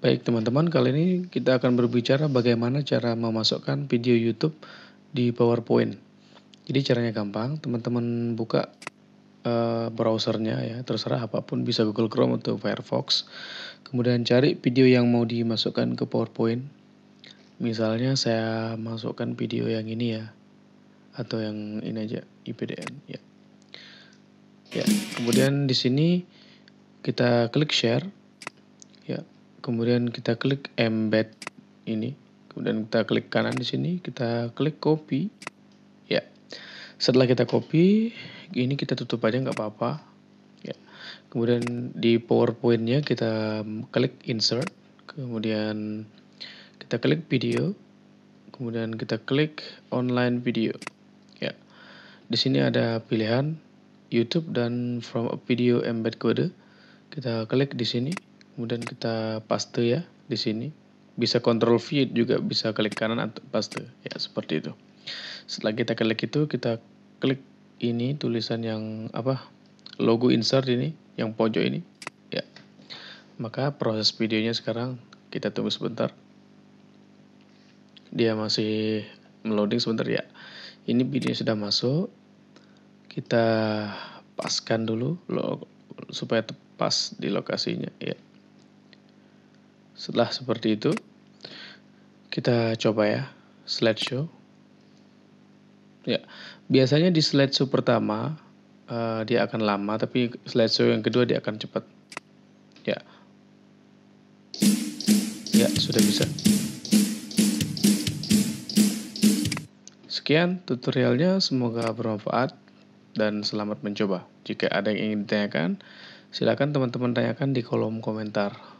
Baik teman-teman, kali ini kita akan berbicara bagaimana cara memasukkan video YouTube di PowerPoint. Jadi caranya gampang, teman-teman buka uh, browsernya ya, terserah apapun, bisa Google Chrome atau Firefox. Kemudian cari video yang mau dimasukkan ke PowerPoint. Misalnya saya masukkan video yang ini ya, atau yang ini aja, IPDN ya. Ya, kemudian di sini kita klik share kemudian kita klik embed ini kemudian kita klik kanan di sini kita klik copy ya setelah kita copy ini kita tutup aja nggak apa-apa ya kemudian di powerpointnya kita mm, klik insert kemudian kita klik video kemudian kita klik online video ya di sini ada pilihan YouTube dan from a video embed code kita klik di sini Kemudian kita paste ya di sini. Bisa control V juga bisa klik kanan atau paste. Ya, seperti itu. Setelah kita klik itu, kita klik ini tulisan yang apa? logo insert ini yang pojok ini. Ya. Maka proses videonya sekarang kita tunggu sebentar. Dia masih meloading sebentar ya. Ini video sudah masuk. Kita paskan dulu lo supaya pas di lokasinya ya. Setelah seperti itu, kita coba ya slideshow. Ya, biasanya di slideshow pertama uh, dia akan lama, tapi slideshow yang kedua dia akan cepat. Ya, ya sudah bisa. Sekian tutorialnya, semoga bermanfaat dan selamat mencoba. Jika ada yang ingin ditanyakan, silakan teman-teman tanyakan di kolom komentar.